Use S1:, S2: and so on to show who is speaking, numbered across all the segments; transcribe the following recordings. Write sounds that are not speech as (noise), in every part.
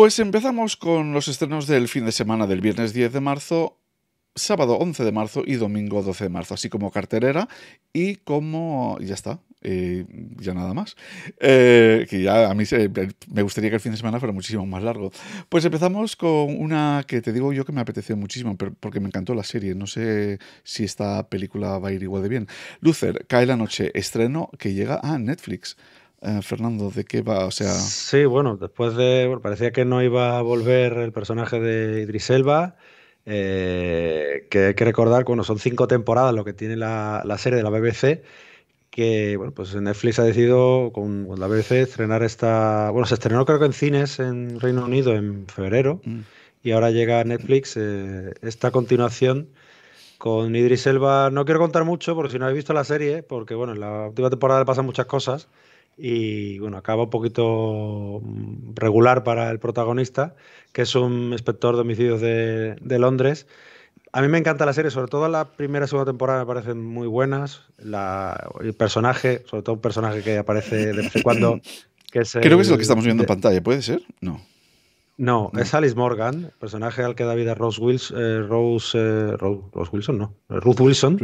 S1: Pues empezamos con los estrenos del fin de semana del viernes 10 de marzo, sábado 11 de marzo y domingo 12 de marzo, así como carterera y como... ya está. ya nada más. Eh, que ya a mí me gustaría que el fin de semana fuera muchísimo más largo. Pues empezamos con una que te digo yo que me apeteció muchísimo, porque me encantó la serie. No sé si esta película va a ir igual de bien. Lucer, cae la noche, estreno que llega a Netflix. Eh, Fernando, ¿de qué va? O sea... Sí,
S2: bueno, después de. parecía que no iba a volver el personaje de Idris Elba. Eh, que hay que recordar, bueno, son cinco temporadas lo que tiene la, serie de la BBC que bueno, pues Netflix ha decidido con, la BBC estrenar esta. Bueno, se estrenó creo que en cines en Reino Unido en febrero mm. y ahora llega a Netflix eh, esta continuación con Idris Elba. No quiero contar mucho porque si no habéis visto la serie, porque bueno, en la última temporada le pasan muchas cosas y bueno, acaba un poquito mm, regular para el protagonista, que es un inspector de homicidios de, Londres. A mí me encanta la serie, sobre todo la primera y segunda temporada me parecen muy buenas. el personaje, sobre todo un personaje que aparece de
S1: vez en cuando,
S2: que es Creo que es lo que estamos viendo en
S1: pantalla, ¿puede ser? No.
S2: No, es Alice Morgan, personaje al que da vida Rose Wilson, eh, eh, Rose, Wilson, no, Ruth Wilson,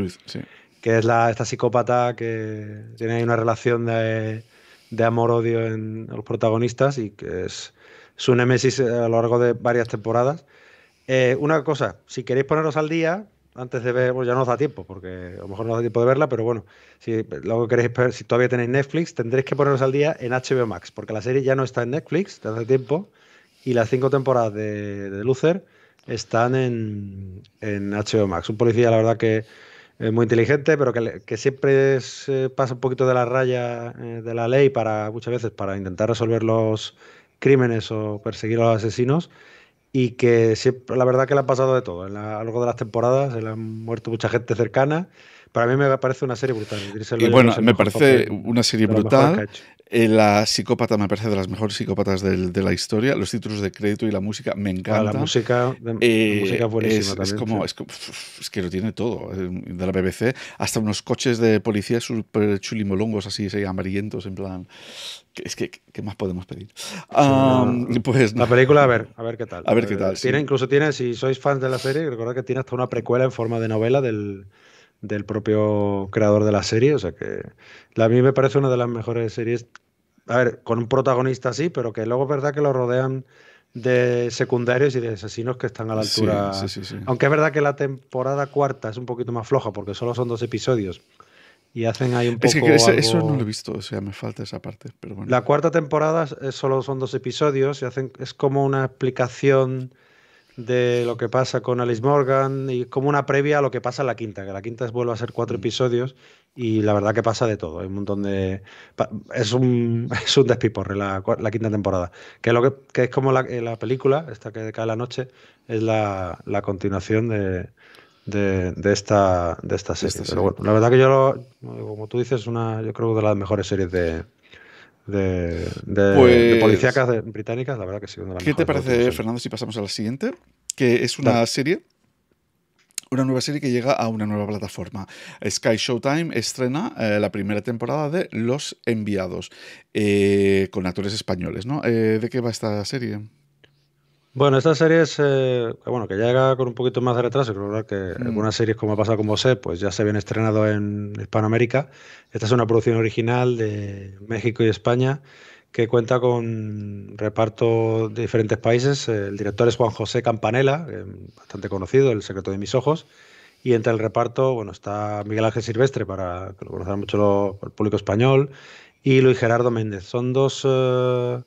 S2: que es esta psicópata que tiene ahí una relación de de amor-odio en los protagonistas y que es su nemesis eh, a lo largo de varias temporadas. Eh, una cosa, si queréis poneros al día, antes de ver, pues ya no os da tiempo, porque a lo mejor no os da tiempo de verla, pero bueno, si, luego queréis, si todavía tenéis Netflix, tendréis que poneros al día en HBO Max, porque la serie ya no está en Netflix desde hace tiempo y las cinco temporadas de, de Luther están en, en HBO Max. Un policía, la verdad que muy inteligente, pero que, siempre eh, pasa un poquito de la raya eh, de la ley para muchas veces para intentar resolver los crímenes o perseguir a los asesinos y que siempre, la verdad que le han pasado de todo. En a lo largo de las temporadas se le han muerto mucha gente cercana. Para mí me parece una serie brutal. Y bueno, me parece una serie brutal.
S1: Eh, la psicópata me parece de las mejores psicópatas de la historia. Los títulos de crédito y la música me encantan. la música, la música eh, buenísima es, también, es como, es, que lo tiene todo. Eh, de la BBC hasta unos coches de policía súper chulimolongos, así, amarillentos, en plan. Es que, ¿qué más podemos pedir? Pues la película, a ver, a ver qué tal. A ver qué tal. Tiene,
S2: Incluso tiene, si sois fans de la serie, recordad que tiene hasta una precuela en forma de novela del del propio creador de la serie. O sea que a mí me parece una de las mejores series. A ver, con un protagonista así, pero que luego es verdad que lo rodean de secundarios y de asesinos que están a la altura. Aunque es verdad que la temporada cuarta es un poquito más floja porque solo son dos episodios. Y hacen ahí un poco. Es que eso, no lo he
S1: visto, o sea, me falta esa parte.
S2: Pero bueno. La cuarta temporada solo son dos episodios y hacen, es como una explicación de lo que pasa con Alice Morgan y como una previa a lo que pasa en la quinta, que la quinta vuelve a ser cuatro mm. episodios y la verdad que pasa de todo, hay un montón de... Es un, (laughs) es un despiporre la, la quinta temporada, que, lo que, que es como la, eh, la, película, esta que cae la noche, es la, continuación de, de, esta, de serie. Pero bueno, la verdad que yo, lo, como tú dices, una, yo creo de las mejores series de, de, pues, policíacas británicas, la verdad que sí. Una ¿Qué te parece,
S1: Fernando, si pasamos a la siguiente? Que es una serie una nueva serie que llega a una nueva plataforma. Sky Showtime estrena eh, la primera temporada de Los Enviados, eh, con actores españoles, ¿no? Eh, ¿De qué va esta serie?
S2: Bueno, esta serie es, eh, bueno, que ya llega con un poquito más de retraso, creo que
S1: mm. algunas series como ha pasado con José, pues
S2: ya se habían estrenado en Hispanoamérica. Esta es una producción original de México y España que cuenta con reparto de diferentes países. El director es Juan José Campanela, eh, bastante conocido, El secreto de mis ojos. Y entre el reparto, bueno, está Miguel Ángel Silvestre, para que lo conozcan mucho el público español, y Luis Gerardo Méndez. Son dos... Eh,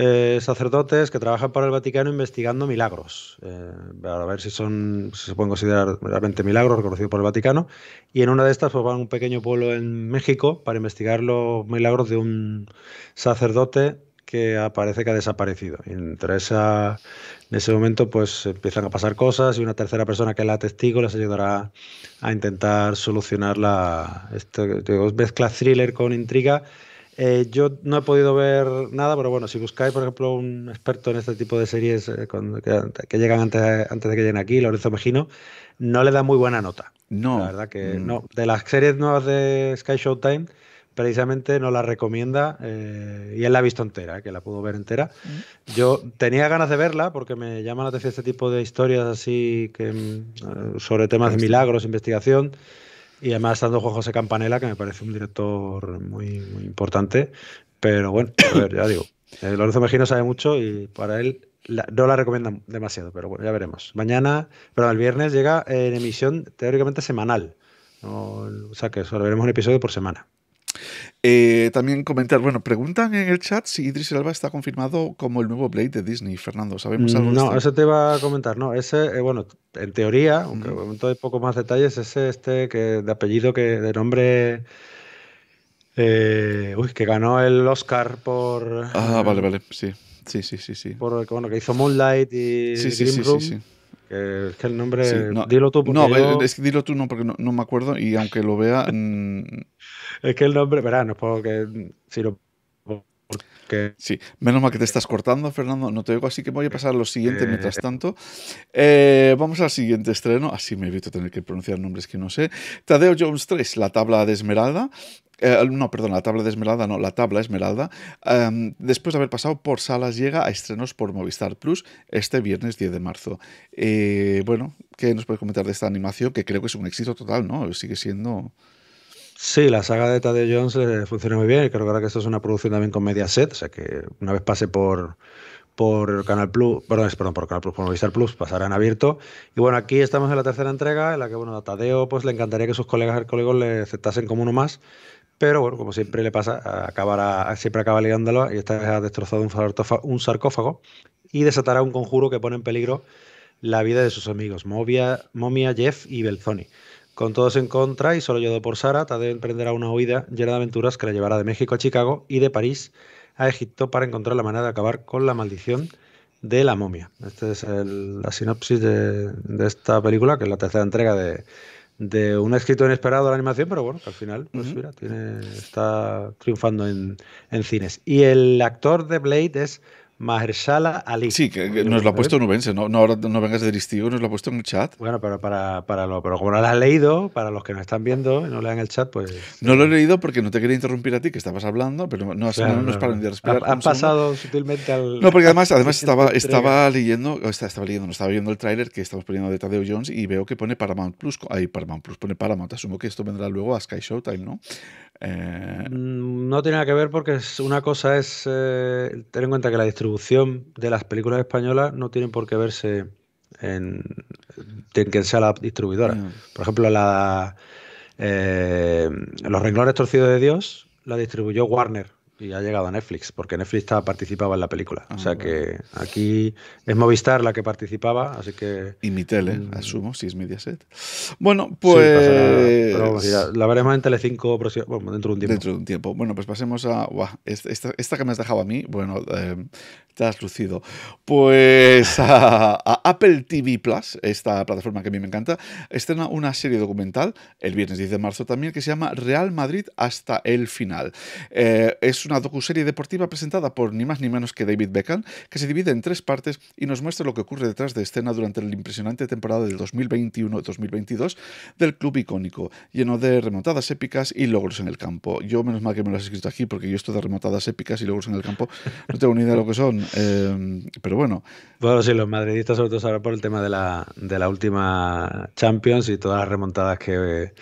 S2: eh, sacerdotes que trabajan para el Vaticano investigando milagros, eh, para ver si, son, se pueden considerar realmente milagros reconocidos por el Vaticano. Y en una de estas pues, van a un pequeño pueblo en México para investigar los milagros de un sacerdote que aparece que ha desaparecido. Y entre en ese momento pues empiezan a pasar cosas y una tercera persona que es la testigo les ayudará a intentar solucionar la... Este, mezcla thriller con intriga eh, yo no he podido ver nada, pero bueno, si buscáis, por ejemplo, un experto en este tipo de series eh, que, llegan antes, de que lleguen aquí, Lorenzo Mejino, no le da muy buena nota. No. La verdad que mm. no. De las series nuevas de Sky Showtime, precisamente no la recomienda eh, y él la ha visto entera, que la pudo ver entera. Mm. Yo tenía ganas de verla porque me llama la atención este tipo de historias así que mm, sobre temas de milagros, investigación. Y además estando Juan José Campanela, que me parece un director muy, importante. Pero bueno, a ver, ya digo, eh, Lorenzo Mejino sabe mucho y para él no la recomienda demasiado, pero bueno, ya veremos. Mañana, pero el viernes llega en emisión teóricamente semanal.
S1: o sea que solo veremos un episodio por semana. Eh, también comentar, bueno, preguntan en el chat si Idris Elba está confirmado como el nuevo Blade de Disney, Fernando. ¿Sabemos algo? No, este? eso
S2: te iba a comentar, no. Ese, eh, bueno, en teoría, aunque hay poco más detalles, ese este que de apellido que de nombre. Eh, uy, que ganó el Oscar por. Ah, vale, vale, sí.
S1: Sí, sí, sí, sí.
S2: Por, bueno, que hizo Moonlight y sí, sí, sí, sí es que el nombre. dilo tú. No, es
S1: que dilo tú no, porque no, me acuerdo y aunque lo vea. Mm, es que el nombre, verá, no puedo que Si lo Sí, menos mal que te estás cortando, Fernando. No te oigo, así que voy a pasar a lo siguiente eh, mientras tanto. Eh, vamos al siguiente estreno. Así me evito tener que pronunciar nombres que no sé. Tadeo Jones 3, La Tabla de Esmeralda. Eh, no, perdón, la tabla de Esmeralda, no, la tabla Esmeralda, em, después de haber pasado por salas, llega a estrenos por Movistar Plus este viernes 10 de marzo. Eh, bueno, ¿qué nos puedes comentar de esta animación? Que creo que es un éxito total, ¿no? Sigue siendo...
S2: Sí, la saga de Tadeo Jones funciona muy bien. Creo que ahora que esto es una producción también con media set o sea que una vez pase por, por Canal Plus, perdón, perdón, por Canal Plus, por Movistar Plus, pasará en abierto. Y bueno, aquí estamos en la tercera entrega, en la que, bueno, a Tadeo pues le encantaría que sus colegas arqueólogos le aceptasen como uno más. Pero bueno, como siempre le pasa, acabará, siempre acaba ligándolo y esta vez ha destrozado un sarcófago y desatará un conjuro que pone en peligro la vida de sus amigos, Momia, Jeff y Belzoni. Con todos en contra y solo ayudado por Sara, Tade emprenderá una huida llena de aventuras que la llevará de México a Chicago y de París a Egipto para encontrar la manera de acabar con la maldición de la momia. Esta es la sinopsis de, esta película, que es la tercera entrega de, de un escrito inesperado de la animación, pero bueno, que al final, pues mira, tiene, está triunfando en, en, cines. Y el actor de Blade es Mahershala Ali.
S1: Sí, que, nos lo ha puesto Nubense, no, no, vengas de listillo, nos lo ha puesto en el chat. Bueno, pero para, para pero como no lo has leído, para los que nos están viendo y no lean el chat, pues... No lo he leído porque no te quería interrumpir a ti, que estabas hablando, pero no, no, es para respirar. Han, pasado
S2: sutilmente al... No, porque además, además (laughs) estaba, estaba
S1: leyendo, estaba, leyendo, no estaba viendo el tráiler que estamos poniendo de Tadeo Jones y veo que pone Paramount Plus, ahí Paramount Plus, pone Paramount, asumo que esto vendrá luego a Sky Showtime, ¿no? Eh,
S2: mm, no tiene nada que ver porque es, una cosa es eh, tener en cuenta que la distribución de las películas españolas no tiene por qué verse en, quien sea la distribuidora. Mm. Por ejemplo, la, eh, Los renglones torcidos de Dios la distribuyó Warner y ha llegado a Netflix, porque Netflix participaba en la película. Ah, o sea que aquí es Movistar la que
S1: participaba, así que. Y mi tele, ¿eh? mm. asumo, si es Mediaset. Bueno, pues. la veremos en Telecinco bueno, dentro de un tiempo. Dentro de un tiempo. Bueno, pues pasemos a. esta, esta, que me has dejado a mí, bueno, eh, estás lucido. Pues (laughs) a, Apple TV Plus, esta plataforma que a mí me encanta, estrena una serie documental el viernes 10 de marzo también que se llama Real Madrid hasta el final. Eh, es una docuserie deportiva presentada por ni más ni menos que David Beckham, que se divide en tres partes y nos muestra lo que ocurre detrás de escena durante la impresionante temporada del 2021-2022 del club icónico, lleno de remontadas épicas y logros en el campo. Yo menos mal que me lo has escrito aquí porque yo esto de remontadas épicas y logros en el campo no tengo ni idea de lo que son. Em, pero bueno.
S2: Bueno, sí, los madridistas, sobre todo ahora por el tema de la, de la última Champions y todas las remontadas que,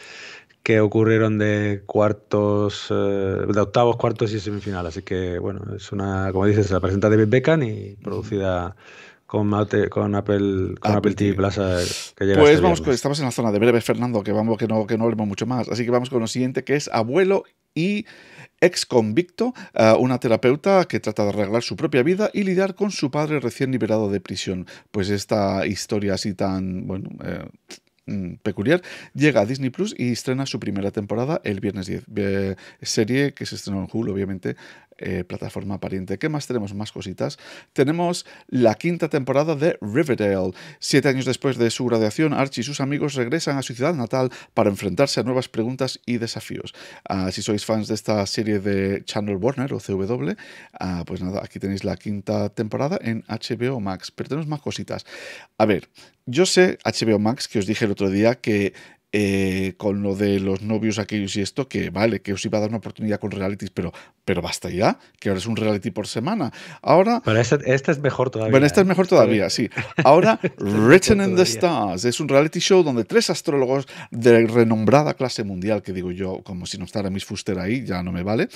S2: que ocurrieron de cuartos, eh, de octavos, cuartos y semifinal. Así que, bueno, es una, como dices, la presenta David Beckham y producida. con, Apple, con Apple, TV Plaza eh, Pues este vamos,
S1: estamos en la zona de breve, Fernando, que vamos que no, que no hablemos mucho más. Así que vamos con lo siguiente, que es abuelo y ex convicto, una terapeuta que trata de arreglar su propia vida y lidiar con su padre recién liberado de prisión. Pues esta historia así tan, bueno... Eh, Mm, peculiar, llega a Disney Plus y estrena su primera temporada el viernes 10. serie que se estrenó en Hulu, obviamente, eh, plataforma pariente. ¿Qué más tenemos? Más cositas. Tenemos la quinta temporada de Riverdale. Siete años después de su graduación, Archie y sus amigos regresan a su ciudad natal para enfrentarse a nuevas preguntas y desafíos. Ah, si sois fans de esta serie de Channel Warner o CW, ah, pues nada, aquí tenéis la quinta temporada en HBO Max. Pero tenemos más cositas. A ver, yo sé, HBO Max, que os dije el otro día que eh, con lo de los novios aquellos y esto, que vale, que os iba a dar una oportunidad con realities, pero, pero basta ya, que ahora es un reality por semana. Ahora...
S2: Pero esta es mejor todavía. Bueno, esta es ¿eh? mejor todavía, sí.
S1: Ahora, Written (laughs) in the Stars es un reality show donde tres astrólogos de renombrada clase mundial, que digo yo, como si no estara Miss Fuster ahí, ya no me vale,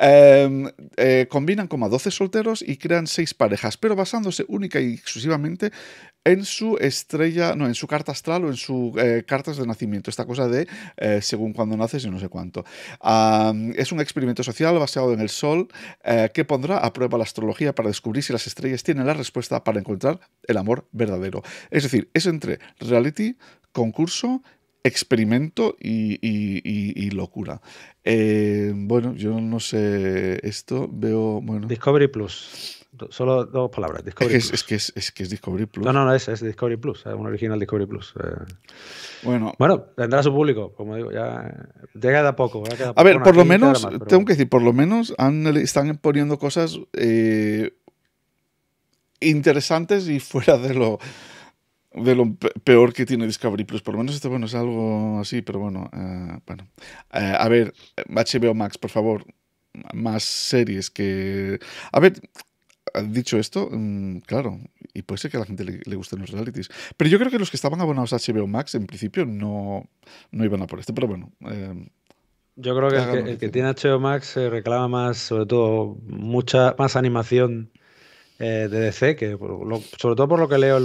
S1: em, eh, combinan como a 12 solteros y crean seis parejas, pero basándose única y exclusivamente en su estrella, no, en su carta astral o en sus eh, cartas de nacimiento. Esta cosa de eh, según cuando naces y no sé cuánto. Ah, es un experimento social basado en el Sol eh, que pondrá a prueba la astrología para descubrir si las estrellas tienen la respuesta para encontrar el amor verdadero. Es decir, es entre reality, concurso experimento y, locura. Eh, bueno, yo no sé esto, veo... Bueno. Discovery Plus. Solo dos palabras, es, que es, Discovery Plus. No,
S2: no, no, es, es Discovery Plus, es un original Discovery Plus. Eh. Bueno. Bueno, tendrá su público, como digo, ya, eh, ya queda poco. a ver, por lo menos, tengo
S1: que decir, por lo menos están poniendo cosas interesantes y fuera de lo de lo peor que tiene Discovery Plus. Por lo menos este, bueno, es algo así, pero bueno. Eh, bueno. Eh, a ver, HBO Max, por favor. Más series que. A ver, dicho esto, mm, claro, y puede ser que a la gente le, gusten los realities. Pero yo creo que los que estaban abonados a HBO Max, en principio, no, no iban a por este. Pero bueno. Eh,
S2: yo creo que el, que tiene HBO Max reclama más, sobre todo, mucha más animación eh, de DC, que sobre todo por lo que leo en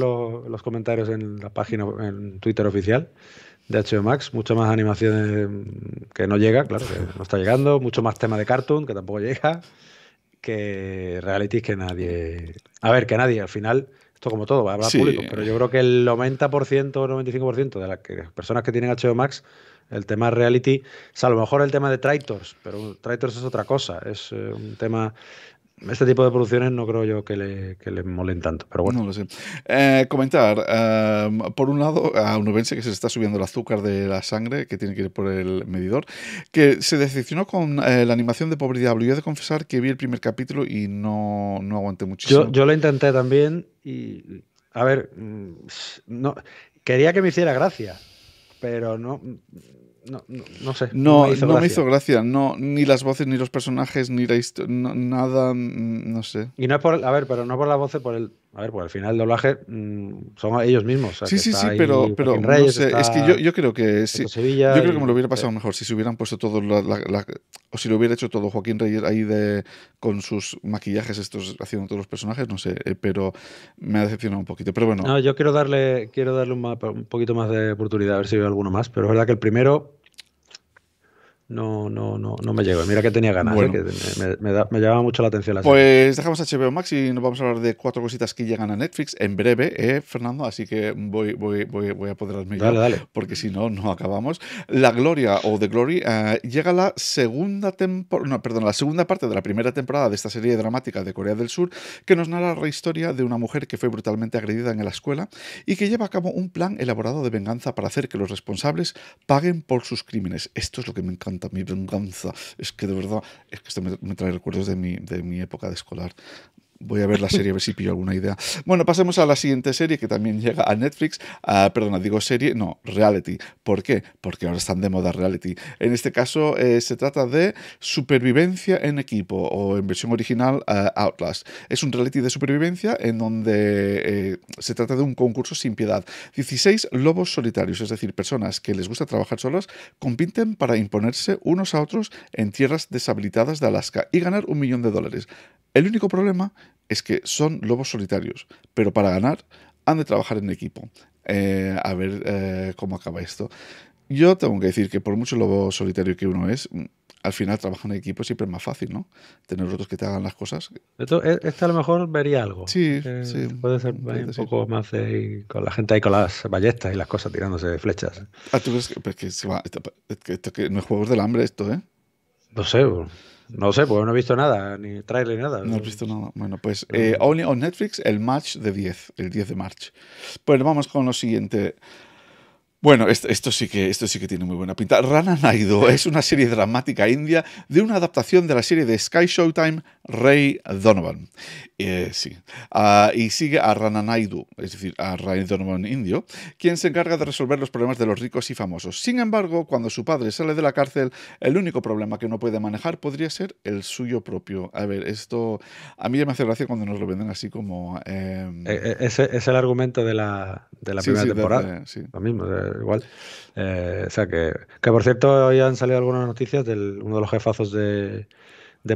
S2: los, comentarios en la página, en Twitter oficial de HBO Max, mucho más animación mm, que no llega, claro, que no está llegando, mucho más tema de cartoon que tampoco llega, que reality que nadie... A ver, que nadie, al final, esto como todo, va a hablar público, pero yo creo que el 90% o 95% de las personas que tienen HBO Max el tema reality, o sea, a lo mejor el tema de Traitors, pero Traitors es otra cosa, es eh, un tema
S1: este tipo de producciones no creo yo que le, que molen tanto, pero bueno. lo sé. Eh, comentar, em, por un lado, a Ubense que se está subiendo el azúcar de la sangre, que tiene que ir por el medidor, que se decepcionó con eh, la animación de Pobre Diablo. Yo de confesar que vi el primer capítulo y no, no aguanté muchísimo. Yo, lo
S2: intenté también y, a ver, mm, no, quería que me hiciera gracia, pero no no, no, sé. No, me hizo,
S1: gracia. No, ni las voces, ni los personajes, ni la historia, nada, mm, no sé.
S2: Y no es por, a ver, pero no por la voz por el a ver, pues al final el doblaje mm, son ellos mismos. sí, sí, sí, pero, es que
S1: yo, creo que sí, yo creo que me lo hubiera pasado mejor si se hubieran puesto todos la, o si lo hubiera hecho todo Joaquín Reyes ahí de con sus maquillajes estos haciendo todos los personajes, no sé, eh, pero me ha decepcionado un poquito. Pero bueno. No,
S2: yo quiero darle quiero darle un, un poquito más de oportunidad a ver si veo alguno más, pero es verdad que el primero no, no, no, no me llegó. Mira que tenía ganas, ¿eh? me, me, llama mucho la atención. La pues
S1: dejamos HBO Max y nos vamos a hablar de cuatro cositas que llegan a Netflix en breve, ¿eh, Fernando, así que voy, voy, voy, a poder admirar porque si no, no acabamos. La Gloria o The Glory eh, llega la segunda temporada, perdón, la segunda parte de la primera temporada de esta serie dramática de Corea del Sur, que nos narra la historia de una mujer que fue brutalmente agredida en la escuela y que lleva a cabo un plan elaborado de venganza para hacer que los responsables paguen por sus crímenes. Esto es lo que me encanta mi venganza. Es que de verdad, es que esto me, me trae recuerdos de mi, de mi época de escolar, Voy a ver la serie a ver si pillo alguna idea. Bueno, pasemos a la siguiente serie que también llega a Netflix. Ah, perdona, digo serie, no, reality. ¿Por qué? Porque ahora están de moda reality. En este caso eh, se trata de supervivencia en equipo o en versión original eh, Outlast. Es un reality de supervivencia en donde eh, se trata de un concurso sin piedad. 16 lobos solitarios, es decir, personas que les gusta trabajar solas, compiten para imponerse unos a otros en tierras deshabilitadas de Alaska y ganar un millón de dólares. El único problema es que son lobos solitarios, pero para ganar han de trabajar en equipo. Eh, a ver eh, cómo acaba esto. Yo tengo que decir que por mucho lobo solitario que uno es, mm, al final trabajar en equipo siempre es más fácil, ¿no? Tener otros que te hagan las cosas.
S2: Eh, esto, a lo mejor vería algo. Sí, sí. Puede ser un poco más con la gente ahí con las ballestas y las cosas tirándose flechas.
S1: Ah, tú crees que, pues, que, no es juegos del hambre esto, ¿eh? No sé, bro. No sé, pues no he visto nada, ni trailer ni nada. No, he visto nada. Bueno, pues eh, Only on Netflix, el match de 10, el 10 de marzo. Pues vamos con lo siguiente. Bueno, esto, sí que, esto sí que tiene muy buena pinta. Rana es una serie dramática india de una adaptación de la serie de Sky Showtime Ray Donovan. Eh, sí. Ah, y sigue a Rana es decir, a Ray Donovan indio, quien se encarga de resolver los problemas de los ricos y famosos. Sin embargo, cuando su padre sale de la cárcel, el único problema que no puede manejar podría ser el suyo propio. A ver, esto a mí ya me hace gracia cuando nos lo venden así como... Em,
S2: eh, eh, es, el argumento de la, de la primera temporada. Lo mismo. De, igual. Eh, o sea que, que, por cierto, hoy han salido algunas noticias de uno de los jefazos de,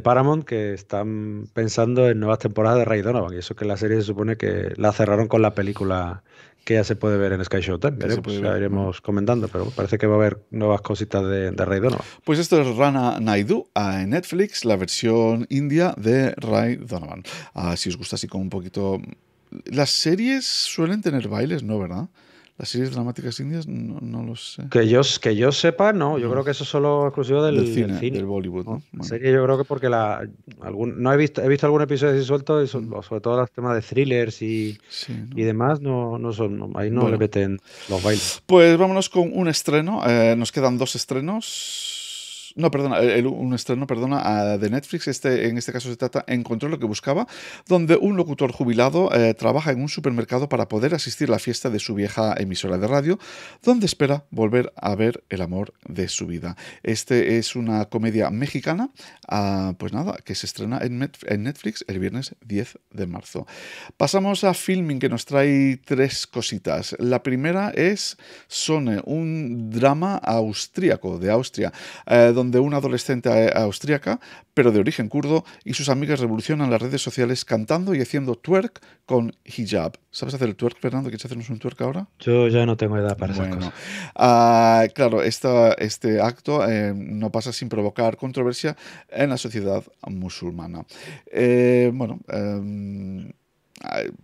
S2: Paramount que están pensando en nuevas temporadas de Ray Donovan. Y eso que la serie se supone que la cerraron con la película que ya se puede ver en Sky Showtime. ya Pues ya iremos comentando, pero parece que va a haber nuevas cositas
S1: de, Ray Donovan. Pues esto es Rana Naidu en Netflix, la versión india de Ray Donovan. Ah, si os gusta así como un poquito... Las series suelen tener bailes, ¿no? ¿Verdad? Las series dramáticas indias no, no lo sé.
S2: Que yo, que yo sepa, no. Yo creo que eso es solo exclusivo del, cine, del,
S1: Bollywood. ¿no? que yo creo
S2: que porque la. Algún, no he visto, he visto algún episodio así suelto, y mm. sobre todo los temas de thrillers y, demás, no,
S1: no son. ahí no le meten los bailes. Pues vámonos con un estreno. Eh, nos quedan dos estrenos. No, perdona, un estreno, perdona, de Netflix. Este, en este caso se trata Encontró lo que buscaba, donde un locutor jubilado eh, trabaja en un supermercado para poder asistir a la fiesta de su vieja emisora de radio, donde espera volver a ver el amor de su vida. Este es una comedia mexicana, ah, pues nada, que se estrena en, Netflix el viernes 10 de marzo. Pasamos a filming que nos trae tres cositas. La primera es Sone, un drama austríaco de Austria, eh, donde de una adolescente eh, austríaca, pero de origen kurdo, y sus amigas revolucionan las redes sociales cantando y haciendo twerk con hijab. ¿Sabes hacer el twerk, Fernando? ¿Quieres hacernos un twerk ahora? Yo ya no tengo edad para esas cosas. Ah, claro, este acto eh, no pasa sin provocar controversia en la sociedad musulmana. Eh, bueno, em,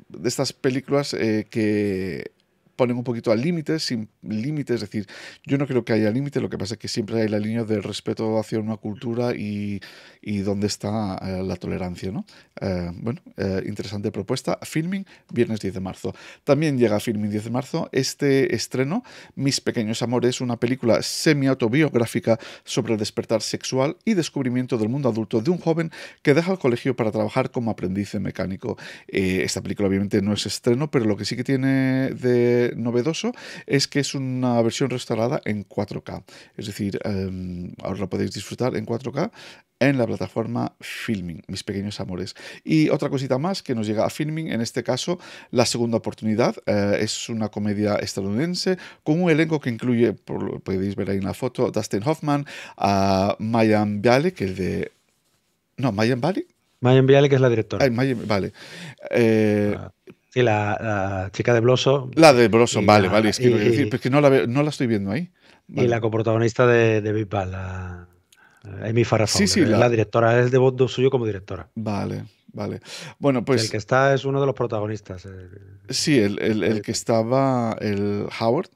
S1: de estas películas que ponen un poquito al límite, sin límite, es decir, yo no creo que haya límite, lo que pasa es que siempre hay la línea del respeto hacia una cultura y, y dónde está eh, la tolerancia, ¿no? Eh, bueno, eh, interesante propuesta. Filming, viernes 10 de marzo. También llega Filming 10 de marzo este estreno, Mis pequeños amores, una película semi-autobiográfica sobre el despertar sexual y descubrimiento del mundo adulto de un joven que deja el colegio para trabajar como aprendiz mecánico. esta película obviamente no es estreno, pero lo que sí que tiene de novedoso es que es una versión restaurada en 4K. Es decir, em, ahora la podéis disfrutar en 4K en la plataforma Filming, mis pequeños amores. Y otra cosita más que nos llega a Filming, en este caso, La Segunda Oportunidad. Eh, es una comedia estadounidense con un elenco que incluye, por, podéis ver ahí en la foto, Dustin Hoffman, a Mayan Bialik, que es de... No, Mayan Bialik. Mayan que es la directora. vale. Eh, ah. Sí, la, chica de Blosso. La de Blosso, vale, vale. Es que, no, la no la estoy viendo ahí. Y la coprotagonista de,
S2: de Big la, Amy sí, sí, la... directora, es de voto suyo como directora. Vale, vale. Bueno, pues... El que está es uno de los protagonistas. Eh.
S1: sí, el, que estaba, el Howard,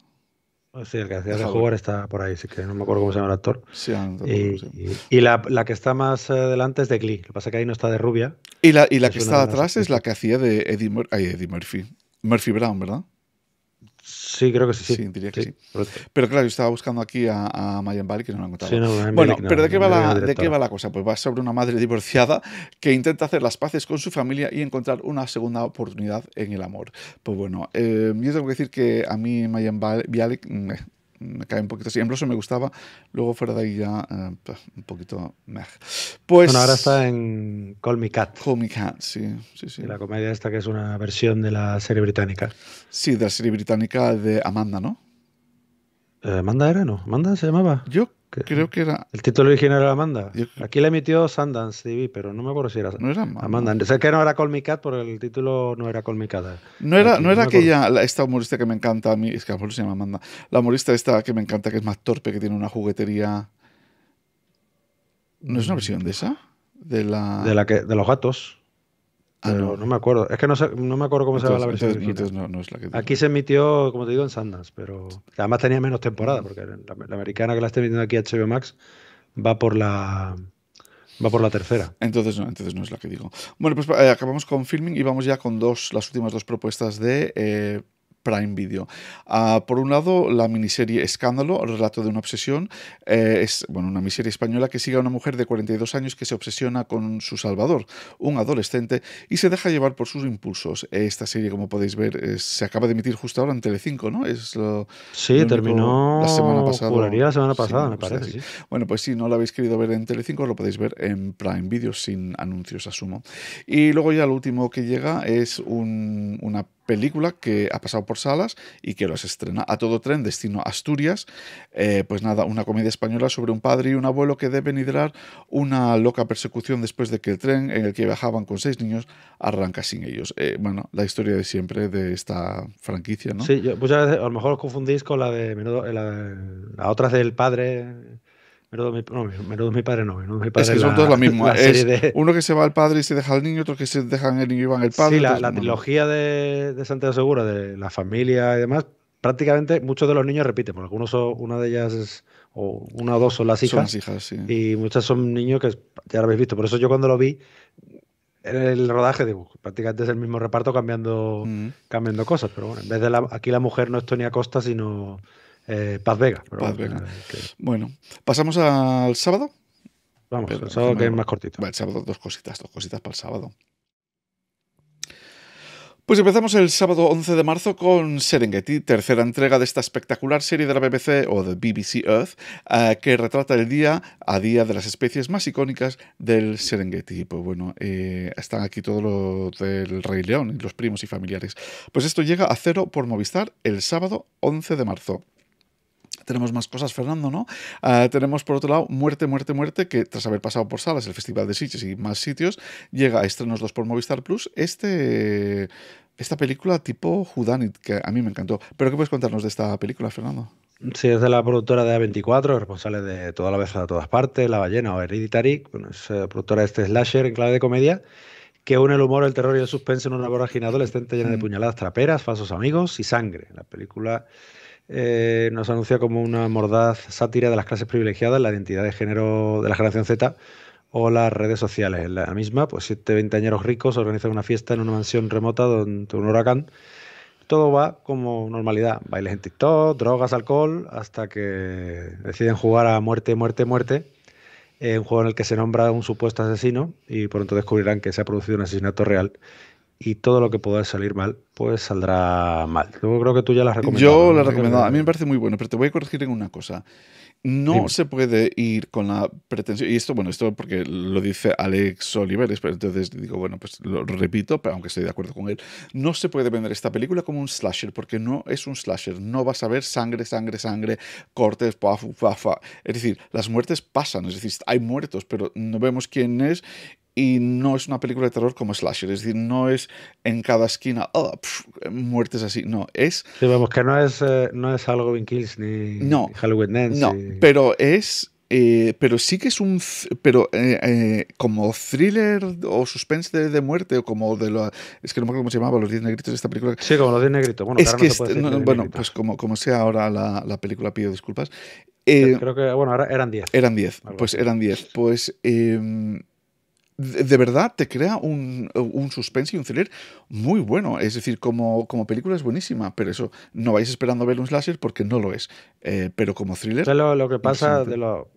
S2: Ah, sí, el que hacía de jugar está
S1: por ahí, sí que no me acuerdo cómo se llama el actor. Sí, y,
S2: y, la, que está más adelante eh, es de Glee, lo que pasa es que ahí no está de rubia.
S1: Y la, y la que, está atrás es la que hacía de Eddie, Eddie Murphy. Murphy Brown, ¿verdad? Sí, creo que sí. Sí, Pero claro, yo estaba buscando aquí a, Mayan Balik y no la encontraba. bueno, pero ¿de qué, va la, ¿de qué va la cosa? Pues va sobre una madre divorciada que intenta hacer las paces con su familia y encontrar una segunda oportunidad en el amor. Pues bueno, eh, yo tengo que decir que a mí Mayan Bialik me cae un poquito así. En Blossom me gustaba, luego fuera de ahí ya eh, pues, un poquito meh. Pues, bueno, ahora
S2: está en
S1: Call Me Cat. Call Me Cat, sí, sí, sí. la comedia esta que es una versión de la serie británica. Sí, de la serie británica de Amanda, ¿no? Eh, ¿Amanda era, no? ¿Amanda se llamaba? Yo Creo que era. El título original era Amanda.
S2: Aquí la emitió Sundance TV, pero no me acuerdo si era. No era Amanda. sé que no era Call Me pero el título no era Call
S1: No era, no era aquella, esta humorista que me encanta a mí, es que a lo mejor se llama Amanda. La humorista esta que me encanta, que es más torpe, que tiene una juguetería. ¿No es una versión de esa? De la. De, la
S2: que, de los gatos. Ah, no, me acuerdo. Es que no, me acuerdo cómo se llama la versión Aquí se emitió, como te digo, en Sandas, pero además tenía menos temporada, porque la, americana que la está emitiendo aquí HBO Max va por la va por la tercera.
S1: Entonces no, entonces no es la que digo. Bueno, pues eh, acabamos con filming y vamos ya con dos, las últimas dos propuestas de eh, Prime Video. Ah, por un lado, la miniserie Escándalo, el relato de una obsesión, eh, es bueno, una miniserie española que sigue a una mujer de 42 años que se obsesiona con su salvador, un adolescente, y se deja llevar por sus impulsos. Esta serie, como podéis ver, se acaba de emitir justo ahora en Telecinco, ¿no? sí, terminó la semana pasada. la semana pasada, Bueno, pues si no la habéis querido ver en Telecinco, lo podéis ver en Prime Video sin anuncios, asumo. Y luego ya lo último que llega es un, una película que ha pasado por salas y que los estrena a todo tren, destino Asturias. Eh, pues nada, una comedia española sobre un padre y un abuelo que deben hidrar una loca persecución después de que el tren en el que viajaban con seis niños arranca sin ellos. Eh, bueno, la historia de siempre de esta franquicia, ¿no? Sí,
S2: yo, muchas pues veces a lo mejor os confundís con la de menudo, eh, la otra del padre Menudo mi, no, mi padre no, mi padre. Es que son todos la misma. ¿eh?
S1: Uno que se va al padre y se deja al niño, otro que se dejan el niño y van el padre. Sí, la, la trilogía
S2: de, de Santiago Segura, de la familia y demás, prácticamente muchos de los niños repiten, porque algunos son, una de ellas es, o una o dos son las hijas. Son hijas, sí. Y muchas son niños que ya lo habéis visto. Por eso yo cuando lo vi, en el rodaje, digo, prácticamente es el mismo reparto cambiando, mm. cambiando cosas. Pero bueno, en vez de aquí la mujer no es Tony Acosta, sino eh, Paz Vega. Eh,
S1: bueno, pasamos al sábado. Vamos, el sábado que es más cortito. sábado dos cositas, dos cositas para el sábado. Pues empezamos el sábado 11 de marzo con Serengeti, tercera entrega de esta espectacular serie de la BBC o de BBC Earth eh, que retrata el día a día de las especies más icónicas del Serengeti. Pues bueno, están aquí todos los del Rey León los primos y familiares. Pues esto llega a cero por Movistar el sábado 11 de marzo. Tenemos más cosas, Fernando, ¿no? Ah, tenemos por otro lado Muerte, Muerte, Muerte, que tras haber pasado por salas, el Festival de Sitges y más sitios, llega a estrenos dos por Movistar Plus. Este, esta película tipo Judanit, que a mí me encantó. ¿Pero qué puedes contarnos de esta película, Fernando?
S2: Sí, es de la productora de A24, responsable de Toda la vez de todas partes, La Ballena o Hereditary. es eh, productora de este slasher en clave de comedia que une el humor, el terror y el suspense en una vorágine adolescente llena de mm. puñaladas traperas, falsos amigos y sangre. La película eh, nos anuncia como una mordaz sátira de las clases privilegiadas, la identidad de género de la generación Z o las redes sociales. En la misma, pues siete veinteañeros ricos organizan una fiesta en una mansión remota donde un huracán. Todo va como normalidad, bailes en TikTok, drogas, alcohol, hasta que deciden jugar a muerte, muerte, muerte. en un juego en el que se nombra un supuesto asesino y pronto descubrirán que se ha producido un asesinato real y todo lo que pueda salir mal, pues saldrá mal. Yo creo que tú ya la recomendado. Yo la he recomendado. A mí me
S1: parece muy bueno, pero te voy a corregir en una cosa. No se puede ir con la pretensión, y esto, bueno, esto porque lo dice Alex Oliveres, pero entonces digo, bueno, pues lo repito, pero aunque estoy de acuerdo con él, no se puede vender esta película como un slasher, porque no es un slasher, no vas a ver sangre, sangre, sangre, cortes, paf, paf, Es decir, las muertes pasan, es decir, hay muertos, pero no vemos quién es y no es una película de terror como Slasher, es decir, no es en cada esquina oh, muertes así, no, es...
S2: Sí, vemos que no es, eh, no es Halloween Kills ni
S1: Halloween Nancy No, pero es... Eh, pero sí que es un pero eh, como thriller o suspense de, muerte o como de lo es que no me acuerdo cómo se llamaba los 10 negritos de esta película sí como los 10 negritos bueno, es que este, bueno pues como, como sea ahora la, la película pido disculpas creo que bueno ahora eran 10 eran 10 pues eran 10 pues em, de, verdad te crea un, un suspense y un thriller muy bueno. Es decir, como, película es buenísima, pero eso, no vais esperando ver un slasher porque no lo es. Eh, pero como thriller. lo, que pasa,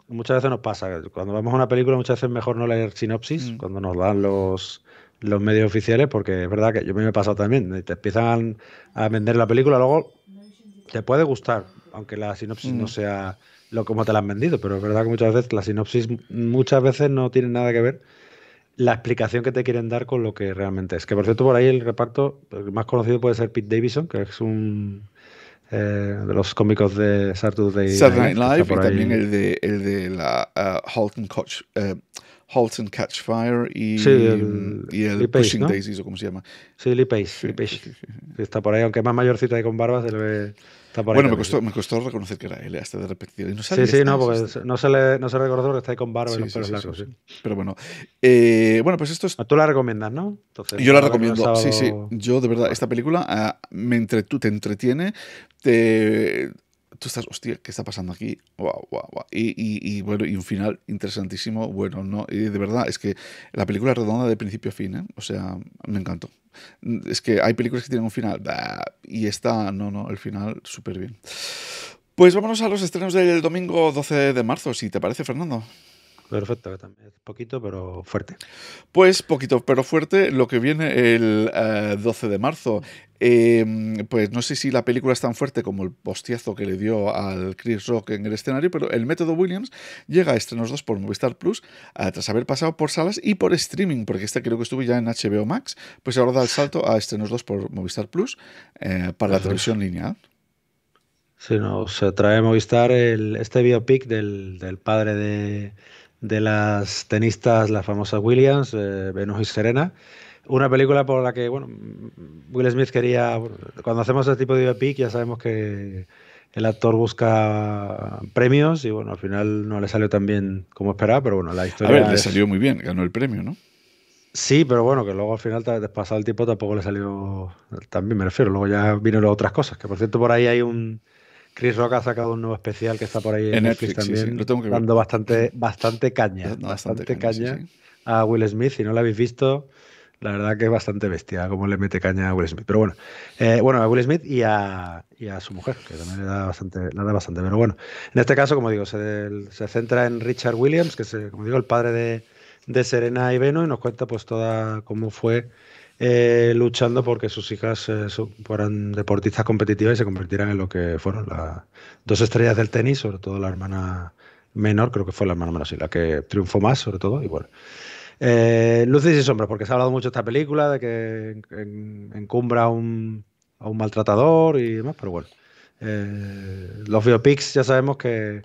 S2: muchas veces nos pasa. Cuando vamos
S1: a una película, muchas veces mejor no leer sinopsis, mm. cuando nos dan los,
S2: los medios oficiales, porque es verdad que yo me he pasado también. Te empiezan a vender la película, luego te puede gustar, aunque la sinopsis no mm. sea lo como te la han vendido, pero es verdad que muchas veces la sinopsis muchas veces no tiene nada que ver la explicación que te quieren dar con lo que realmente es. Que por cierto, por ahí el reparto más conocido puede ser Pete Davison, que es un eh, de los cómicos de Saturday, Saturday Night Live y también
S1: el de, el de la Coach. Eh, Halt and Catch Fire y, el, Pushing Daisies, o como se llama. Sí, Lee Page. está por ahí, aunque más mayorcita y con barbas, él está por ahí. Bueno, me costó, me costó, reconocer que era él eh, hasta de repetición. No sí, sí, no, porque
S2: no se, le, no se recordó que está ahí con barbas y los pelos blancos.
S1: Pero bueno, eh, bueno, pues esto es... Ah, tú la
S2: recomiendas, ¿no? Entonces, yo la recomiendo, sí, sí.
S1: Yo, de verdad, esta película uh, me te entretiene, te tú estás, hostia, ¿qué está pasando aquí? Wow, wow, Y, bueno, y un final interesantísimo, bueno, no, y de verdad, es que la película redonda de principio a fin, ¿eh? o sea, me encantó. Es que hay películas que tienen un final, y esta, no, no, el final súper bien. Pues vámonos a los estrenos del domingo 12 de marzo, si te parece, Fernando. Perfecto, también poquito pero fuerte. Pues poquito pero fuerte lo que viene el 12 eh, de marzo. Em, pues no sé si la película es tan fuerte como el postiazo que le dio al Chris Rock en el escenario, pero el método Williams llega a estrenos 2 por Movistar Plus eh, tras haber pasado por salas y por streaming, porque este creo que estuvo ya en HBO Max, pues ahora da el salto a estrenos 2 por Movistar Plus eh, para la televisión lineal.
S2: Sí, nos trae Movistar el, este biopic del padre de de las tenistas, las famosas Williams, eh, Venus y Serena. Una película por la que, bueno, Will Smith quería, cuando hacemos ese tipo de epic ya sabemos que el actor busca premios y bueno, al final no le salió tan bien como esperaba, pero bueno, la historia... le salió
S1: muy bien, ganó el premio, ¿no?
S2: Sí, pero bueno, que luego al final, pasado el tiempo, tampoco le salió también me refiero. Luego ya vinieron otras cosas, que por cierto por ahí hay un Chris Rock ha sacado un nuevo especial que está por ahí en, Netflix, también, dando bastante, bastante caña, bastante, caña, a Will Smith. Si no lo habéis visto, la verdad que es bastante bestia cómo le mete caña a Will Smith. Pero bueno, eh, bueno a Will Smith y a, y a, su mujer, que también le da bastante, le da bastante. Pero bueno, en este caso, como digo, se, centra en Richard Williams, que es, eh, como digo, el padre de, de Serena y Veno, y nos cuenta pues toda cómo fue eh, luchando porque sus hijas eh, fueran deportistas competitivas y se convirtieran en lo que fueron las dos estrellas del tenis, sobre todo la hermana menor, creo que fue la hermana menor, sí, la que triunfó más, sobre todo, y bueno. Eh, luces y sombras, porque se ha hablado mucho de esta película, de que encumbra a un, maltratador y demás, pero bueno. los biopics ya sabemos que,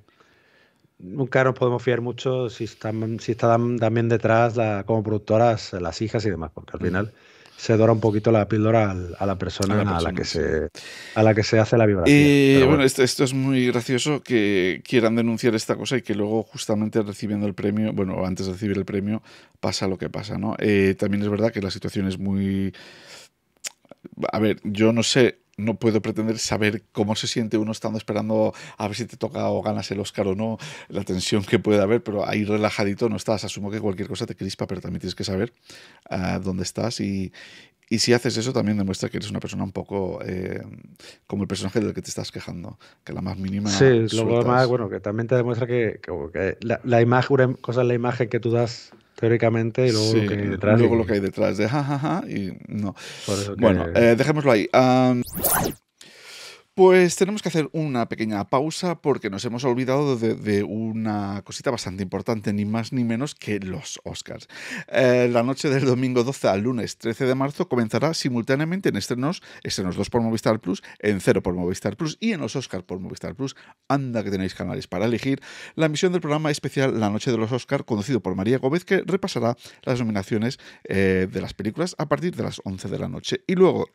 S2: nunca nos podemos fiar mucho si están, si están también detrás como productoras las hijas y demás, porque al final se dora un poquito la píldora a la persona a la, que se a la que se hace la vibración. Y eh, bueno,
S1: Esto, es muy gracioso que quieran denunciar esta cosa y que luego justamente recibiendo el premio, bueno, antes de recibir el premio pasa lo que pasa, ¿no? Eh, también es verdad que la situación es muy a ver, yo no sé no puedo pretender saber cómo se siente uno estando esperando a ver si te toca o ganas el Oscar o no, la tensión que puede haber, pero ahí relajadito no estás. Asumo que cualquier cosa te crispa, pero también tienes que saber ah, dónde estás y, y si haces eso también demuestra que eres una persona un poco eh, como el personaje del que te estás quejando, que la más mínima. Sí, lo más,
S2: bueno, que también te demuestra que, la, la, imagen, cosa es la imagen que tú das teóricamente y luego lo que hay detrás. Luego lo que hay
S1: detrás de jajaja ja, y no. Bueno, que... eh, dejémoslo ahí. Ah, pues tenemos que hacer una pequeña pausa porque nos hemos olvidado de, una cosita bastante importante, ni más ni menos que los Oscars. Eh, la noche del domingo 12 al lunes 13 de marzo comenzará simultáneamente en estrenos, estrenos 2 por Movistar Plus, en 0 por Movistar Plus y en los Oscars por Movistar Plus. Anda que tenéis canales para elegir. La emisión del programa especial La noche de los Oscars, conducido por María Gómez, que repasará las nominaciones eh, de las películas a partir de las 11 de la noche. Y luego,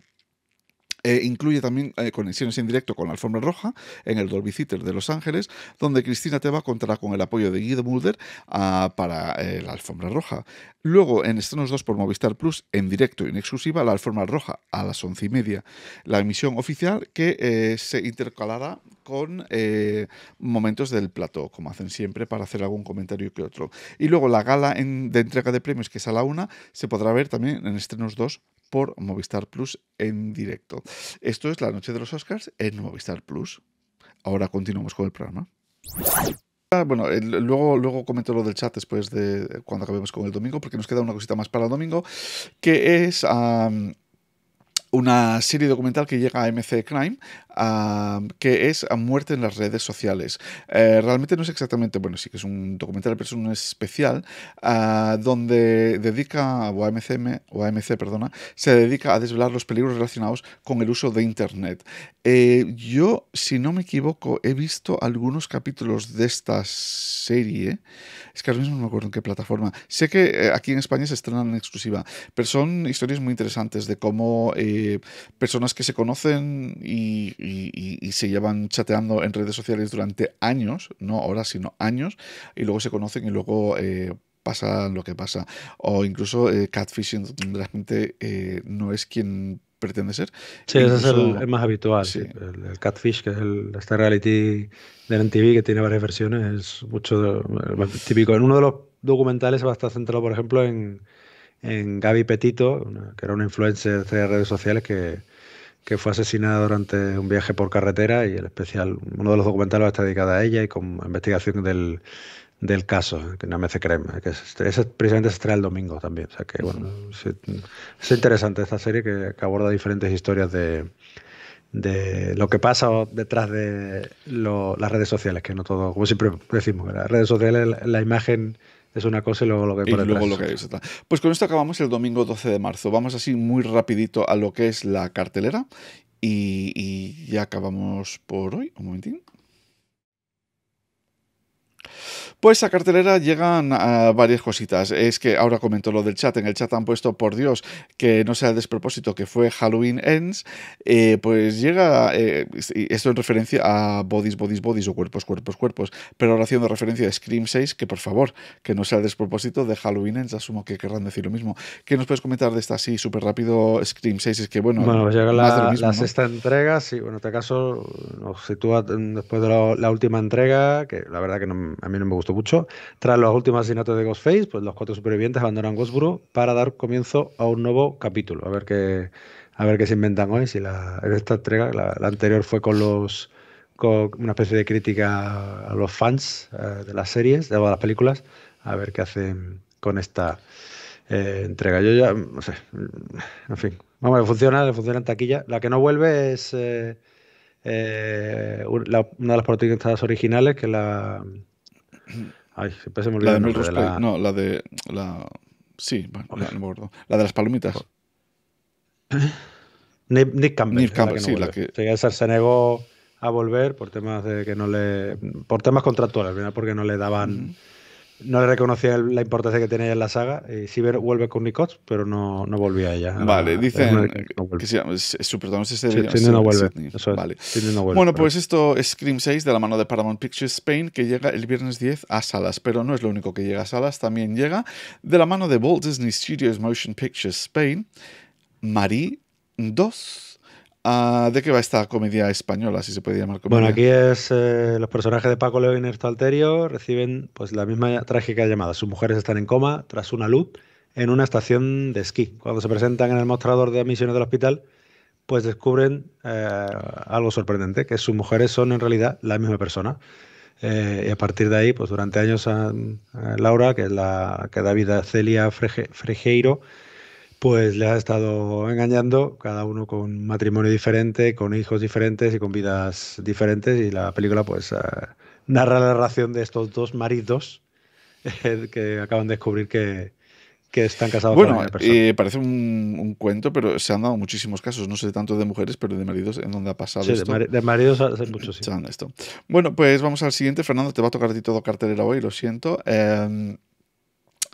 S1: eh, incluye también eh, conexiones en directo con la Alfombra Roja en el Dolby Theater de Los Ángeles, donde Cristina Teva contará con el apoyo de Guido Mulder ah, para eh, la Alfombra Roja. Luego, en Estrenos 2 por Movistar Plus, en directo y en exclusiva, la Alfombra Roja a las once y media. La emisión oficial que se intercalará con eh, momentos del plató, como hacen siempre, para hacer algún comentario que otro. Y luego la gala de entrega de premios, que es a la una, se podrá ver también en Estrenos 2 por Movistar Plus en directo. Esto es la noche de los Oscars en Movistar Plus. Ahora continuamos con el programa. Ah, bueno, luego, luego comento lo del chat después de cuando acabemos con el domingo, porque nos queda una cosita más para el domingo, que es una serie documental que llega a MC Crime, ah, que es Muerte en las redes sociales. Eh, realmente no es exactamente, bueno, sí que es un documental, pero es un especial ah, donde dedica, o o AMC, perdona, se dedica a desvelar los peligros relacionados con el uso de Internet. Eh, yo, si no me equivoco, he visto algunos capítulos de esta serie. Es que ahora mismo no me acuerdo en qué plataforma. Sé que eh, aquí en España se estrenan en exclusiva, pero son historias muy interesantes de cómo... Eh, personas que se conocen y, se llevan chateando en redes sociales durante años, no horas, sino años, y luego se conocen y luego... Eh, pasa lo que pasa o incluso eh, catfishing donde la gente eh, no es quien pretende ser. Sí, ese es el, más habitual.
S2: El, Catfish, que es el, este reality de MTV que tiene varias versiones, es mucho típico. En uno de los documentales va a estar centrado, por ejemplo, en, en Gaby Petito, que era una influencer de redes sociales que, fue asesinada durante un viaje por carretera y el especial, uno de los documentales está dedicado a ella y con investigación del, caso, que no me hace crema, que precisamente se trae el domingo también. O sea que, bueno, es interesante esta serie que, aborda diferentes historias de, lo que pasa detrás de las redes sociales, que no todo, como siempre decimos, las redes sociales, la imagen es una cosa y luego lo que por detrás. Luego lo que
S1: pues con esto acabamos el domingo 12 de marzo. Vamos así muy rapidito a lo que es la cartelera y, y ya acabamos por hoy. Un momentín. Pues a cartelera llegan varias cositas. Es que ahora comento lo del chat. En el chat han puesto, por Dios, que no sea el despropósito que fue Halloween Ends. Eh, pues llega, eh, esto en referencia a Bodies, Bodies, Bodies o Cuerpos, Cuerpos, Cuerpos. Pero ahora haciendo referencia a Scream 6, que por favor, que no sea el despropósito de Halloween Ends. Asumo que querrán decir lo mismo. ¿Qué nos puedes comentar de esta así súper rápido Scream 6? Es que bueno, pues llega la, sexta
S2: entrega. Sí, bueno, en este caso nos sitúa después de la, última entrega, que la verdad que a mí no me gustó mucho. Tras los últimos asesinatos de Ghostface, pues los cuatro supervivientes abandonan Ghostboro para dar comienzo a un nuevo capítulo. A ver qué, a ver qué se inventan hoy. Si la, esta entrega, la, anterior fue con los con una especie de crítica a los fans eh, de las series, de las películas, a ver qué hacen con esta eh, entrega. Yo ya, no sé, en fin, vamos, funciona, le funciona en taquilla. La que no vuelve es eh, una de las protagonistas originales, que la, Ay, siempre se
S1: me olvida. La de Melrose la... No, la de. La... Sí, bueno, la, no me acuerdo. La de las palomitas. ¿Eh? Nick, Nick Campbell. Nick Campbell, la que no sí, la que. O sea, se
S2: negó a volver por temas de que no le. por temas contractuales, ¿verdad? Porque no le daban. Mm -hmm no le reconocía la importancia que tenía en la saga. y vuelve con Nicot, pero no,
S1: no volvía ella. Vale, dicen que se Bueno, pues esto es Scream 6 de la mano de Paramount Pictures Spain, que llega el viernes 10 a salas, pero no es lo único que llega a salas, también llega de la mano de Walt Disney Studios Motion Pictures Spain, Marie 2. Ah, ¿De qué va esta comedia española, si se puede llamar comedia? Bueno, aquí
S2: es eh, los personajes de Paco León y Ernesto Alterio reciben pues la misma trágica llamada. Sus mujeres están en coma tras una luz en una estación de esquí. Cuando se presentan en el mostrador de admisiones del hospital, pues descubren eh, algo sorprendente, que sus mujeres son en realidad la misma persona. Eh, y a partir de ahí, pues durante años ah, Laura, que es la que da vida Celia Frejeiro, pues le ha estado engañando, cada uno con matrimonio diferente, con hijos diferentes y con vidas diferentes. Y la película, pues, ah, narra la relación de estos dos maridos eh, que acaban de descubrir que, que están casados bueno, con
S1: eh, parece un, cuento, pero se han dado muchísimos casos, no sé tanto de mujeres, pero de maridos en donde ha pasado esto. De, de maridos hace mucho, sí. Esto. Bueno, pues vamos al siguiente. Fernando, te va a tocar a ti todo cartelera hoy, lo siento. Em,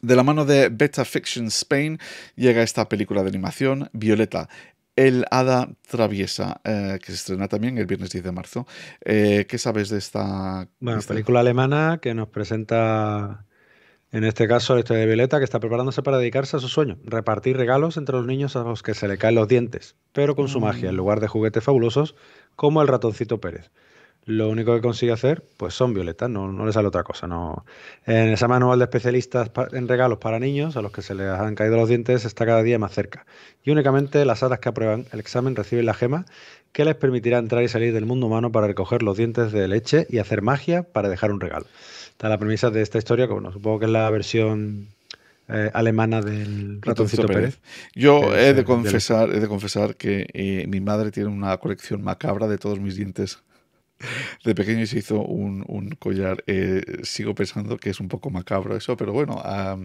S1: de la mano de Beta Fiction Spain llega esta película de animación, Violeta, el Hada Traviesa, eh, que se estrena también el viernes 10 de marzo. Eh, ¿Qué sabes de esta, bueno,
S2: película alemana que nos presenta, en este caso, la historia de Violeta, que está preparándose para dedicarse a su sueño, repartir regalos entre los niños a los que se le caen los dientes, pero con su mm. magia, en lugar de juguetes fabulosos, como el ratoncito Pérez lo único que consigue hacer, pues son violetas, no, no le sale otra cosa. No. En esa manual de especialistas en regalos para niños, a los que se les han caído los dientes, está cada día más cerca. Y únicamente las hadas que aprueban el examen reciben la gema que les permitirá entrar y salir del mundo humano para recoger los dientes de leche y hacer magia para dejar un regalo. Está la premisa de esta historia, que supongo que es la versión eh, alemana del ratoncito, Pérez. ¿eh?
S1: Yo he de confesar, he de confesar que eh, mi madre tiene una colección macabra de todos mis dientes de pequeño se hizo un, collar. Eh, sigo pensando que es un poco macabro eso, pero bueno, ah,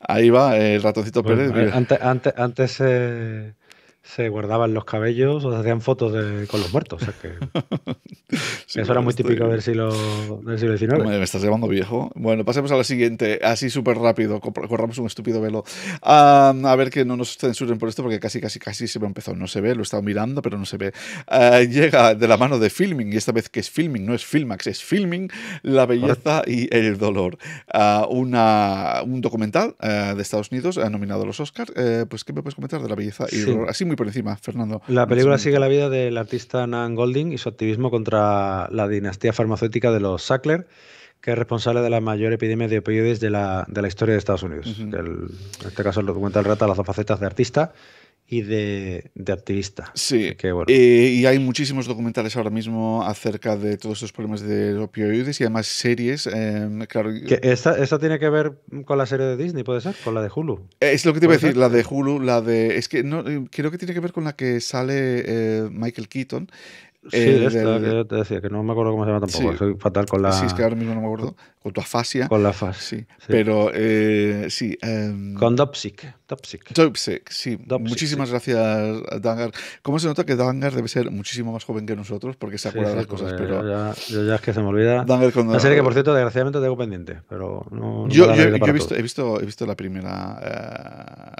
S1: ahí va el ratoncito Pérez. Eh, antes,
S2: antes, eh, se guardaban los cabellos o se hacían fotos de, con los muertos. O sea que
S1: (laughs) eso era muy típico del siglo, XIX. me estás llevando viejo. Bueno, pasemos a la siguiente, así súper rápido, corramos un estúpido velo. Ah, a ver que no nos censuren por esto, porque casi, casi, casi se me empezó. No se ve, lo he estado mirando, pero no se ve. Ah, llega de la mano de Filming, y esta vez que es Filming, no es Filmax, es Filming, la belleza y el dolor. Ah, una, un documental de Estados Unidos, ha nominado los Oscars. Eh, pues, ¿qué me puedes comentar de la belleza y el dolor? por encima, Fernando. La película sigue
S2: la vida del artista Nan Golding y su activismo contra la dinastía farmacéutica de los Sackler, que es responsable de la mayor epidemia de opioides de la, historia de Estados Unidos. en este caso, el documental rata las dos facetas de
S1: artista y de, de activista. Sí. Eh, y hay muchísimos documentales ahora mismo acerca de todos estos problemas de opioides y además series. Em, claro.
S2: Esta, tiene que ver con la serie de Disney, puede ser, con la de Hulu. Eh, es lo que te iba a decir, la
S1: de Hulu, la de. Es que no, eh, creo que tiene que ver con la que sale Michael Keaton. Sí, eh, esta, que yo te
S2: decía, que no me acuerdo cómo se llama tampoco. Soy fatal con la. Sí, es que
S1: ahora mismo no me acuerdo. Con tu afasia. Con la afasia. Sí. Pero eh, sí. Em, con Dopsic. Dopsic. Dopsic, sí. Muchísimas gracias, Dangar. ¿Cómo se nota que Dangar debe ser muchísimo más joven que nosotros? Porque se acuerda de las cosas, pero.
S2: Yo ya, es que se me olvida. Dangar con. La serie que, por cierto,
S1: desgraciadamente tengo pendiente. Pero
S2: no. yo, he, visto,
S1: he, visto, he visto la primera.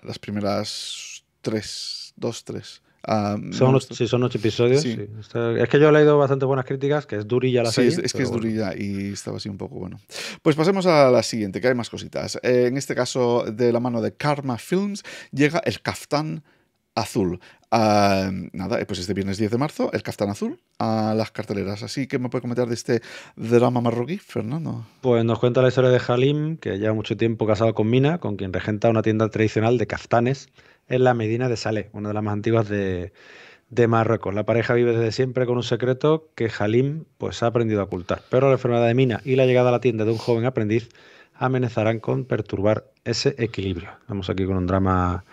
S1: Eh, las primeras tres. Dos, tres
S2: Ah, son ocho, episodios. es que yo he leído bastante buenas críticas, que es durilla la serie. Sí, es, que es
S1: durilla y estaba así un poco bueno. Pues pasemos a la siguiente, que hay más cositas. Eh, en este caso, de la mano de Karma Films, llega el Kaftan azul. Ah, nada, eh, pues este viernes 10 de marzo, el Caftán Azul, a las carteleras. Así que me puede comentar de este drama marroquí, Fernando.
S2: Pues nos cuenta la historia de Halim, que lleva mucho tiempo casado con Mina, con quien regenta una tienda tradicional de caftanes en la Medina de Salé, una de las más antiguas de, Marruecos. La pareja vive desde siempre con un secreto que Halim pues, ha aprendido a ocultar. Pero la enfermedad de Mina y la llegada a la tienda de un joven aprendiz amenazarán con perturbar ese equilibrio. Vamos aquí con un drama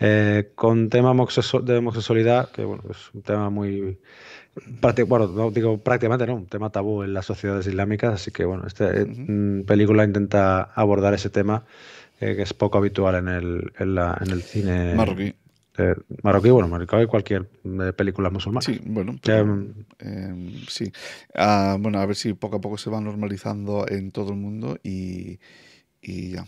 S2: eh, con tema de homosexualidad, que bueno, es un tema muy. Bueno, digo prácticamente no, un tema tabú en las sociedades islámicas, así que bueno, esta eh, mm, película intenta abordar ese tema eh, que es poco habitual en el, en el cine marroquí.
S1: marroquí, bueno, marroquí cualquier mm, película musulmana. Sí, bueno, mm, em, sí. Ah, bueno, a ver si poco a poco se va normalizando en todo el mundo y, y ya.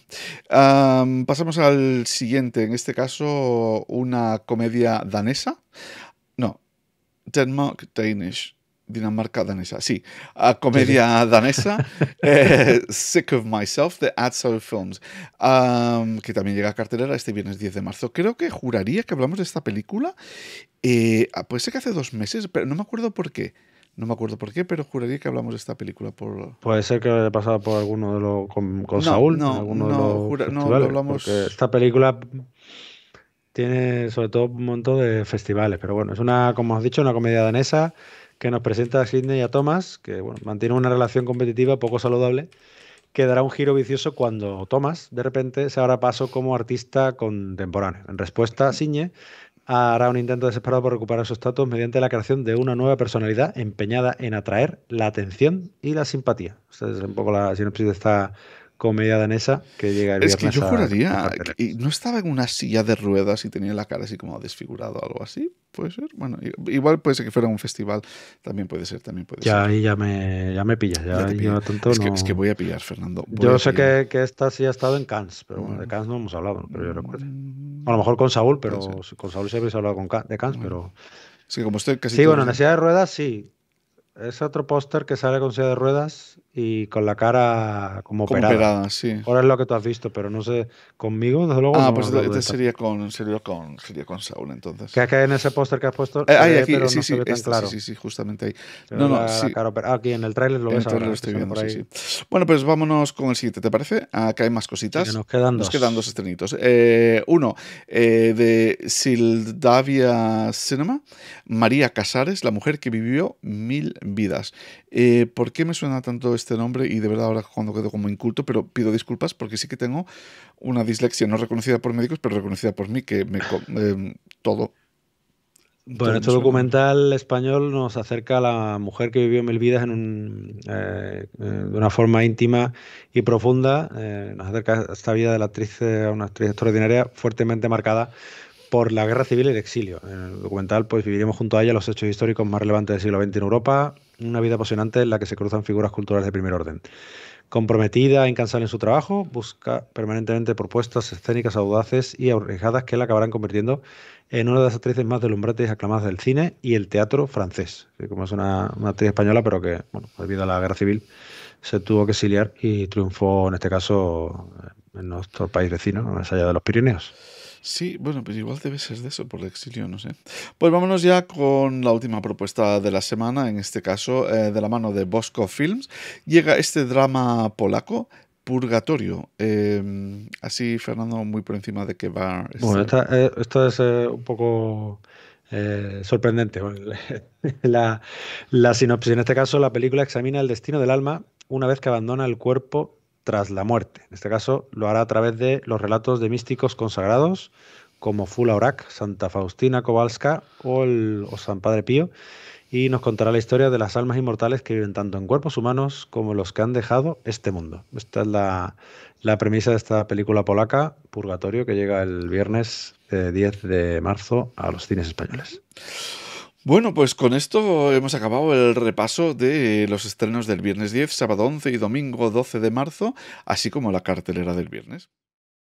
S1: pasamos al siguiente, en este caso una comedia danesa. No, Denmark Danish. Dinamarca danesa, sí. Ah, comedia danesa, (laughs) eh, Sick of Myself, de Adsol Films, que también llega a cartelera este viernes 10 de marzo. Creo que juraría que hablamos de esta película, pues puede que hace dos meses, pero no me acuerdo por qué. No me acuerdo por qué, pero juraría que hablamos de esta película. Por...
S2: Puede ser que haya pasado por alguno de los. con, Saúl. No, alguno de los jura, no hablamos. Esta película tiene sobre todo un montón de festivales, pero bueno, es una, como has dicho, una comedia danesa que nos presenta a Sidney y a Thomas, que bueno, mantiene una relación competitiva poco saludable, que dará un giro vicioso cuando Thomas de repente se abra paso como artista contemporáneo. En respuesta, Sidney hará un intento desesperado por recuperar su estatus mediante la creación de una nueva personalidad empeñada en atraer la atención y la simpatía. O es un poco la sinopsis de esta
S1: comedia danesa que llega el Es que yo juraría, y ¿no estaba en una silla de ruedas y tenía la cara así como desfigurado o algo así? ¿Puede ser? Bueno, igual puede ser que fuera un festival, también puede ser, también puede ya,
S2: Ahí ya me, ya me pillas, pilla. es, que, voy a pillar, Fernando. yo sé que, que esta sí ha estado en Cannes, pero bueno, de Cannes no hemos hablado, pero yo recuerdo. Mm, a lo mejor con Saúl, pero con Saúl siempre se ha hablado con, de Cans, pero... Sí, como Sí, bueno, en la ciudad de ruedas sí, es otro póster que sale con silla de ruedas y con la cara como, como operada. sí. Ahora es lo que tú has visto, pero no sé, conmigo, desde luego. Ah, pues este, este, sería
S1: con, sería, con, sería con Saul, entonces. Que acá en ese póster que has puesto. Eh, ahí, aquí, pero sí, este, sí, claro. sí, sí, justamente ahí. no, no, aquí en el tráiler lo ves ahora. Lo Bueno, pues vámonos con el siguiente, ¿te parece? Acá hay más cositas. nos quedan dos. estrenitos. Eh, uno, eh, de Sildavia Cinema, María Casares, la mujer que vivió mil vidas. Eh, ¿Por qué me suena tanto este nombre? Y de verdad ahora cuando quedo como inculto, pero pido disculpas porque sí que tengo una dislexia no reconocida por médicos, pero reconocida por mí, que me... Em, todo bueno, este
S2: documental español nos acerca a la mujer que vivió mil vidas en un, eh, eh, de una forma íntima y profunda. nos acerca a esta vida de la actriz, a una actriz extraordinaria, fuertemente marcada por la guerra civil y el exilio. En el documental pues viviremos junto a ella los hechos históricos más relevantes del siglo XX en Europa, una vida apasionante en la que se cruzan figuras culturales de primer orden. Comprometida, e incansable en su trabajo, busca permanentemente propuestas escénicas audaces y arriesgadas que la acabarán convirtiendo en una de las actrices más delumbrantes y aclamadas del cine y el teatro francés. Como es una, una actriz española, pero que, bueno, debido a la guerra civil, se tuvo que exiliar y triunfó, en este
S1: caso, en nuestro país vecino, más allá de los Pirineos. Sí, bueno, pues igual debe ser de eso, por el exilio, no sé. Pues vámonos ya con la última propuesta de la semana, en este caso, eh, de la mano de Bosco Films. Llega este drama polaco, Purgatorio. Em, así, Fernando, muy por encima de que va... Bueno,
S2: eh, esto es eh, un poco... sorprendente. (laughs) la, la, sinopsis, en este caso, la película examina el destino del alma una vez que abandona el cuerpo tras la muerte. En este caso lo hará a través de los relatos de místicos consagrados como Fula Orac, Santa Faustina Kowalska o, San Padre Pío, y nos contará la historia de las almas inmortales que viven tanto en cuerpos humanos como los que han dejado este mundo. Esta es la, premisa de esta película polaca, Purgatorio, que llega el viernes 10 eh, de marzo a los cines españoles.
S1: Bueno, pues con esto hemos acabado el repaso de los estrenos del viernes 10, sábado 11 y domingo 12 de marzo, así como la cartelera del viernes.